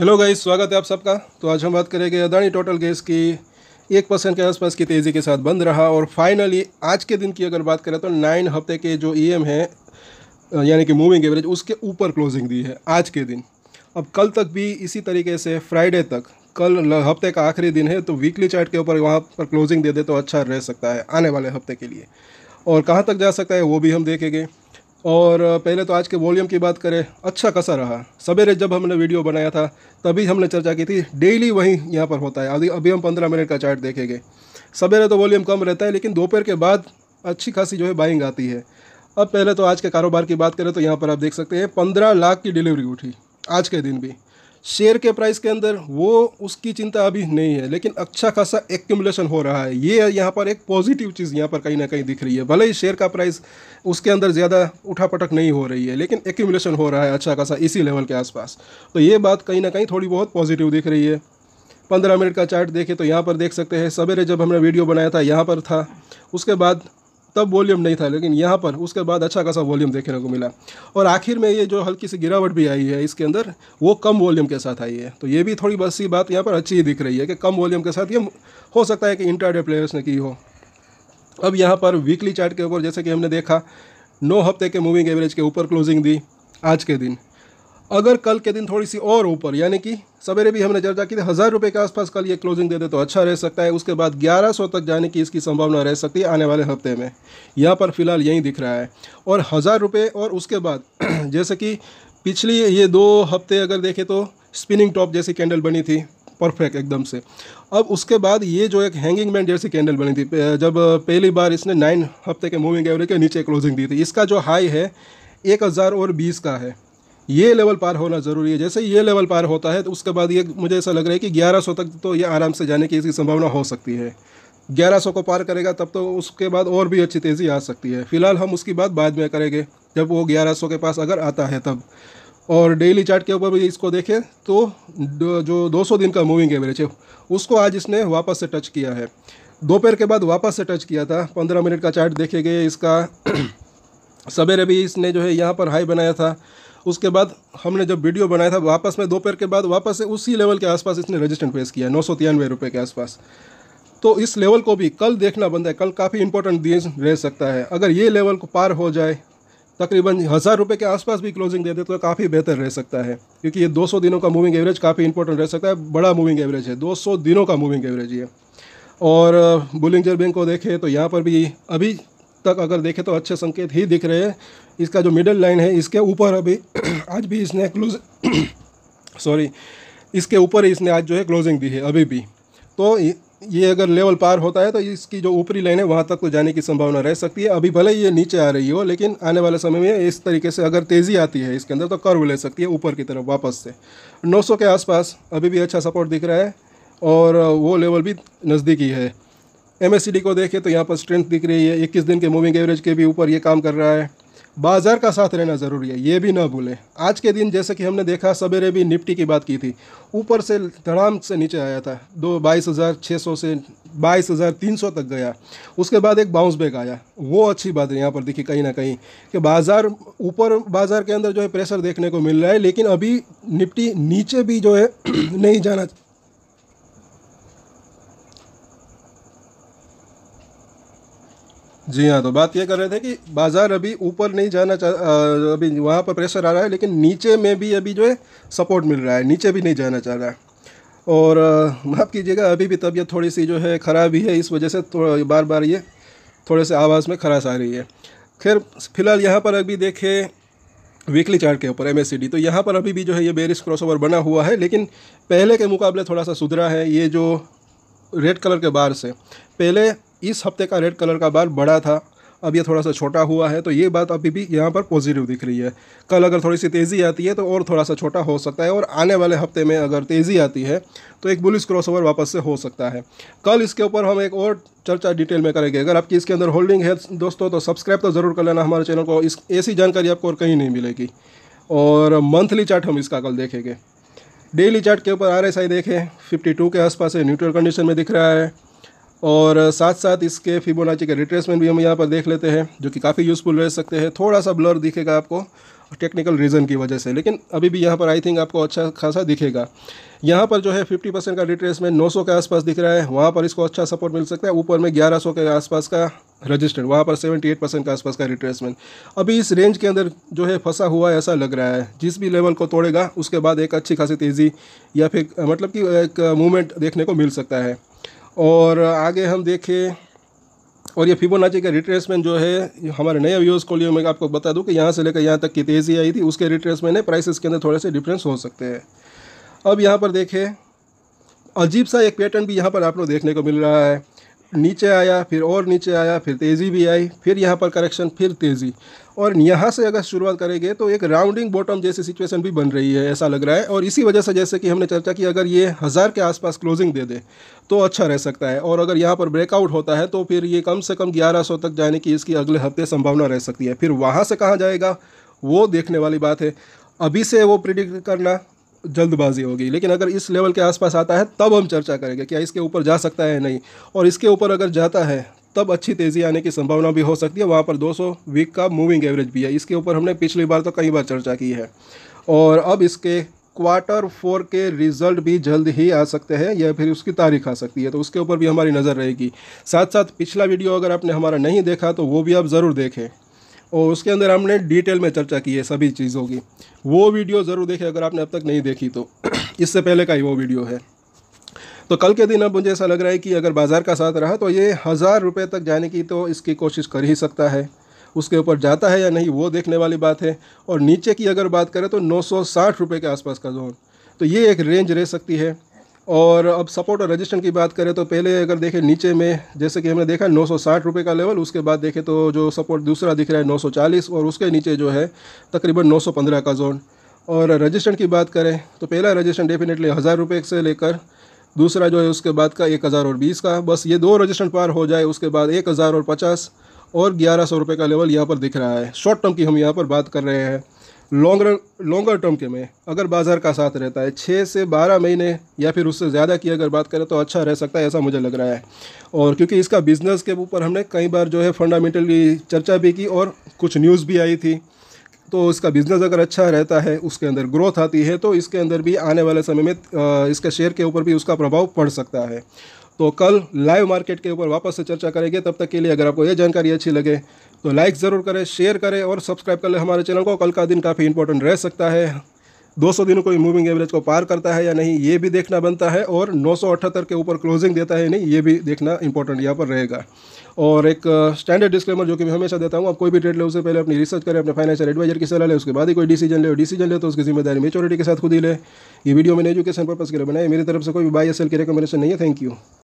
hello guys स्वागत है आप सबका तो आज हम बात करेंगे अदानी टोटल गैस की एक परसेंट के आसपास की तेज़ी के साथ बंद रहा और फाइनली आज के दिन की अगर बात करें तो नाइन हफ्ते के जो ईएम e है यानी कि मूविंग एवरेज उसके ऊपर क्लोजिंग दी है आज के दिन अब कल तक भी इसी तरीके से फ्राइडे तक कल हफ्ते का आखिरी दिन है तो वीकली चार्ट के ऊपर वहाँ पर क्लोजिंग दे दे तो अच्छा रह सकता है आने वाले हफ्ते के लिए और कहाँ तक जा सकता है वो भी हम देखेंगे और पहले तो आज के वॉल्यूम की बात करें अच्छा खासा रहा सवेरे जब हमने वीडियो बनाया था तभी हमने चर्चा की थी डेली वहीं यहाँ पर होता है अभी अभी हम पंद्रह मिनट का चार्ट देखेंगे सवेरे तो वॉल्यूम कम रहता है लेकिन दोपहर के बाद अच्छी खासी जो है बाइंग आती है अब पहले तो आज के कारोबार की बात करें तो यहाँ पर आप देख सकते हैं पंद्रह लाख की डिलीवरी उठी आज के दिन भी शेयर के प्राइस के अंदर वो उसकी चिंता अभी नहीं है लेकिन अच्छा खासा एक्यूमुलेशन हो रहा है ये यहाँ पर एक पॉजिटिव चीज़ यहाँ पर कहीं ना कहीं दिख रही है भले ही शेयर का प्राइस उसके अंदर ज़्यादा उठापटक नहीं हो रही है लेकिन एक्यूमुलेशन हो रहा है अच्छा खासा इसी लेवल के आसपास तो ये बात कहीं ना कहीं थोड़ी बहुत पॉजिटिव दिख रही है पंद्रह मिनट का चार्ट देखें तो यहाँ पर देख सकते हैं सवेरे जब हमने वीडियो बनाया था यहाँ पर था उसके बाद तब वॉल्यूम नहीं था लेकिन यहाँ पर उसके बाद अच्छा खासा वॉल्यूम देखने को मिला और आखिर में ये जो हल्की सी गिरावट भी आई है इसके अंदर वो कम वॉल्यूम के साथ आई है तो ये भी थोड़ी बस सी बात यहाँ पर अच्छी ही दिख रही है कि कम वॉल्यूम के साथ ये हो सकता है कि इंटरडे प्लेयर्स ने की हो अब यहाँ पर वीकली चार्ट के ऊपर जैसे कि हमने देखा नौ हफ्ते के मूविंग एवरेज के ऊपर क्लोजिंग दी आज के दिन अगर कल के दिन थोड़ी सी और ऊपर यानी कि सवेरे भी हमने चर्चा की थी हज़ार रुपये के आसपास कल ये क्लोजिंग दे दे तो अच्छा रह सकता है उसके बाद 1100 तक जाने की इसकी संभावना रह सकती है आने वाले हफ्ते में यहाँ पर फिलहाल यही दिख रहा है और हज़ार रुपये और उसके बाद जैसे कि पिछली ये दो हफ्ते अगर देखें तो स्पिनिंग टॉप जैसी कैंडल बनी थी परफेक्ट एकदम से अब उसके बाद ये जो एक हैंगिंग बैंड जैसी कैंडल बनी थी जब पहली बार इसने नाइन हफ्ते के मूविंग एवरेज के नीचे क्लोजिंग दी थी इसका जो हाई है एक हज़ार और बीस का है ये लेवल पार होना ज़रूरी है जैसे ये लेवल पार होता है तो उसके बाद ये मुझे ऐसा लग रहा है कि सौ तक तो ये आराम से जाने की इसकी संभावना हो सकती है 1100 को पार करेगा तब तो उसके बाद और भी अच्छी तेज़ी आ सकती है फ़िलहाल हम उसकी बात बाद में करेंगे जब वो 1100 के पास अगर आता है तब और डेली चार्ट के ऊपर भी इसको देखें तो जो 200 दिन का मूविंग एवरेज है उसको आज इसने वापस से टच किया है दोपहर के बाद वापस से टच किया था 15 मिनट का चार्ट देखे गए इसका सवेरे भी इसने जो है यहाँ पर हाई बनाया था उसके बाद हमने जब वीडियो बनाया था वापस में दोपहर के बाद वापस से उसी लेवल के आसपास इसने रजिस्टेंट पेश किया नौ सौ तिरानवे रुपये के आसपास तो इस लेवल को भी कल देखना बनता है कल काफ़ी इंपॉर्टेंट दिन रह सकता है अगर ये लेवल को पार हो जाए तकरीबन हज़ार रुपये के आसपास भी क्लोजिंग दे दे तो काफ़ी बेहतर रह सकता है क्योंकि ये 200 दिनों का मूविंग एवरेज काफ़ी इंपॉर्टेंट रह सकता है बड़ा मूविंग एवरेज है 200 दिनों का मूविंग एवरेज ये और बुलिंजर uh, बैंक को देखें तो यहाँ पर भी अभी तक अगर देखें तो अच्छे संकेत ही दिख रहे हैं इसका जो मिडल लाइन है इसके ऊपर अभी आज भी इसने क्लोज सॉरी इसके ऊपर इसने आज जो है क्लोजिंग दी है अभी भी तो ये अगर लेवल पार होता है तो इसकी जो ऊपरी लाइन है वहाँ तक तो जाने की संभावना रह सकती है अभी भले ही ये नीचे आ रही हो लेकिन आने वाले समय में इस तरीके से अगर तेज़ी आती है इसके अंदर तो कर्व ले सकती है ऊपर की तरफ वापस से 900 के आसपास अभी भी अच्छा सपोर्ट दिख रहा है और वो लेवल भी नज़दीकी है एम को देखें तो यहाँ पर स्ट्रेंथ दिख रही है इक्कीस दिन के मूविंग एवरेज के भी ऊपर ये काम कर रहा है बाजार का साथ रहना ज़रूरी है ये भी ना भूलें आज के दिन जैसे कि हमने देखा सवेरे भी निफ्टी की बात की थी ऊपर से धड़ाम से नीचे आया था दो बाईस हज़ार छः सौ से बाईस हज़ार तीन सौ तक गया उसके बाद एक बाउंस बैक आया वो अच्छी बात है यहाँ पर देखी कहीं ना कहीं कि बाज़ार ऊपर बाज़ार के अंदर जो है प्रेशर देखने को मिल रहा है लेकिन अभी निफ्टी नीचे भी जो है नहीं जाना जी हाँ तो बात ये कर रहे थे कि बाज़ार अभी ऊपर नहीं जाना चाह अभी वहाँ पर प्रेशर आ रहा है लेकिन नीचे में भी अभी जो है सपोर्ट मिल रहा है नीचे भी नहीं जाना चाह रहा है और माफ़ कीजिएगा अभी भी तबीयत थोड़ी सी जो है ख़राब ही है इस वजह से थोड़ा बार बार ये थोड़े से आवाज़ में खराश आ रही है खैर फिलहाल यहाँ पर अभी देखे वीकली चार्ट के ऊपर एम तो यहाँ पर अभी भी जो है ये बेरिस क्रॉसओवर बना हुआ है लेकिन पहले के मुकाबले थोड़ा सा सुधरा है ये जो रेड कलर के बार से पहले इस हफ्ते का रेड कलर का बार बड़ा था अब ये थोड़ा सा छोटा हुआ है तो ये बात अभी भी यहाँ पर पॉजिटिव दिख रही है कल अगर थोड़ी सी तेज़ी आती है तो और थोड़ा सा छोटा हो सकता है और आने वाले हफ्ते में अगर तेज़ी आती है तो एक बुलिस क्रॉसओवर वापस से हो सकता है कल इसके ऊपर हम एक और चर्चा डिटेल में करेंगे अगर आपकी इसके अंदर होल्डिंग है दोस्तों तो सब्सक्राइब तो ज़रूर कर लेना हमारे चैनल को इस ऐसी जानकारी आपको और कहीं नहीं मिलेगी और मंथली चार्ट हम इसका कल देखेंगे डेली चार्ट के ऊपर आर देखें टू के आसपास है न्यूट्रल कंडीशन में दिख रहा है और साथ साथ इसके फिबोनाची के रिट्रेसमेंट भी हम यहाँ पर देख लेते हैं जो कि काफ़ी यूज़फुल रह सकते हैं थोड़ा सा ब्लर दिखेगा आपको टेक्निकल रीज़न की वजह से लेकिन अभी भी यहाँ पर आई थिंक आपको अच्छा खासा दिखेगा यहाँ पर जो है 50 परसेंट का रिट्रेसमेंट 900 के आसपास दिख रहा है वहाँ पर इसको अच्छा सपोर्ट मिल सकता है ऊपर में 1100 के आसपास का रजिस्टर्ड वहाँ पर 78 परसेंट के आसपास का रिट्रेसमेंट अभी इस रेंज के अंदर जो है फंसा हुआ ऐसा लग रहा है जिस भी लेवल को तोड़ेगा उसके बाद एक अच्छी खासी तेज़ी या फिर मतलब कि एक मूवमेंट देखने को मिल सकता है और आगे हम देखें और ये फिबोनाची का रिट्रेसमेंट जो है हमारे नए व्यूज़ को लिए मैं आपको बता दूं कि यहाँ से लेकर यहाँ तक की तेज़ी आई थी उसके रिट्रेसमेंट है प्राइसेस के अंदर थोड़े से डिफरेंस हो सकते हैं अब यहाँ पर देखें अजीब सा एक पैटर्न भी यहाँ पर आप लोग देखने को मिल रहा है नीचे आया फिर और नीचे आया फिर तेज़ी भी आई फिर यहाँ पर करेक्शन फिर तेज़ी और यहाँ से अगर शुरुआत करेंगे तो एक राउंडिंग बॉटम जैसी सिचुएशन भी बन रही है ऐसा लग रहा है और इसी वजह से जैसे कि हमने चर्चा की अगर ये हज़ार के आसपास क्लोजिंग दे दे तो अच्छा रह सकता है और अगर यहाँ पर ब्रेकआउट होता है तो फिर ये कम से कम ग्यारह तक जाने की इसकी अगले हफ्ते संभावना रह सकती है फिर वहाँ से कहाँ जाएगा वो देखने वाली बात है अभी से वो प्रिडिक्ट करना जल्दबाजी होगी लेकिन अगर इस लेवल के आसपास आता है तब हम चर्चा करेंगे क्या इसके ऊपर जा सकता है नहीं और इसके ऊपर अगर जाता है तब अच्छी तेज़ी आने की संभावना भी हो सकती है वहाँ पर 200 वीक का मूविंग एवरेज भी है इसके ऊपर हमने पिछली बार तो कई बार चर्चा की है और अब इसके क्वार्टर फोर के रिजल्ट भी जल्द ही आ सकते हैं या फिर उसकी तारीख आ सकती है तो उसके ऊपर भी हमारी नज़र रहेगी साथ साथ पिछला वीडियो अगर आपने हमारा नहीं देखा तो वो भी आप ज़रूर देखें और उसके अंदर हमने डिटेल में चर्चा की है सभी चीज़ों की वो वीडियो ज़रूर देखें अगर आपने अब तक नहीं देखी तो इससे पहले का ही वो वीडियो है तो कल के दिन अब मुझे ऐसा लग रहा है कि अगर बाज़ार का साथ रहा तो ये हज़ार रुपये तक जाने की तो इसकी कोशिश कर ही सकता है उसके ऊपर जाता है या नहीं वो देखने वाली बात है और नीचे की अगर बात करें तो नौ सौ के आसपास का जोन तो ये एक रेंज रह सकती है और अब सपोर्ट और रजिस्टेंस की बात करें तो पहले अगर देखें नीचे में जैसे कि हमने देखा नौ सौ का लेवल उसके बाद देखें तो जो सपोर्ट दूसरा दिख रहा है 940 और उसके नीचे जो है तकरीबन 915 का जोन और रजिस्टेंट की बात करें तो पहला रजिस्टेंट डेफिनेटली हज़ार रुपये से लेकर दूसरा जो है उसके बाद का एक हज़ार और बीस का बस ये दो रजिस्टेंट पार हो जाए उसके बाद एक हज़ार और पचास और ग्यारह सौ रुपये का लेवल यहाँ पर दिख रहा है शॉर्ट टर्म की हम यहाँ पर बात कर रहे हैं लॉन्ग रन लॉन्गर टर्म के में अगर बाज़ार का साथ रहता है छः से बारह महीने या फिर उससे ज़्यादा की अगर बात करें तो अच्छा रह सकता है ऐसा मुझे लग रहा है और क्योंकि इसका बिज़नेस के ऊपर हमने कई बार जो है फंडामेंटल की चर्चा भी की और कुछ न्यूज़ भी आई थी तो इसका बिज़नेस अगर अच्छा रहता है उसके अंदर ग्रोथ आती है तो इसके अंदर भी आने वाले समय में इसके शेयर के ऊपर भी उसका प्रभाव पड़ सकता है तो कल लाइव मार्केट के ऊपर वापस से चर्चा करेंगे तब तक के लिए अगर आपको यह जानकारी अच्छी लगे तो लाइक ज़रूर करें शेयर करें और सब्सक्राइब कर लें हमारे चैनल को कल का दिन काफ़ी इंपॉर्टेंट रह सकता है 200 दिनों को मूविंग एवरेज को पार करता है या नहीं ये भी देखना बनता है और नौ के ऊपर क्लोजिंग देता है नहीं ये भी देखना इंपॉर्टेंट यहाँ पर रहेगा और एक स्टैंडर्ड uh, डिस्क्लेमर जो कि मैं हमेशा देता हूँ आप कोई भी ट्रेड ले उससे पहले अपनी रिसर्च करें अपने फाइनेंशियल एडवाइजर की सलाह ले उसके बाद ही कोई डिसीजन ले डिसीजन ले तो उसकी जिम्मेदारी मेचोरिटी के साथ खुद ही ले ये वीडियो मैंने एजुकेशन पर्पज़ के लिए बनाए मेरी तरफ से कोई बाई एस की रिकमेंडेशन नहीं है थैंक यू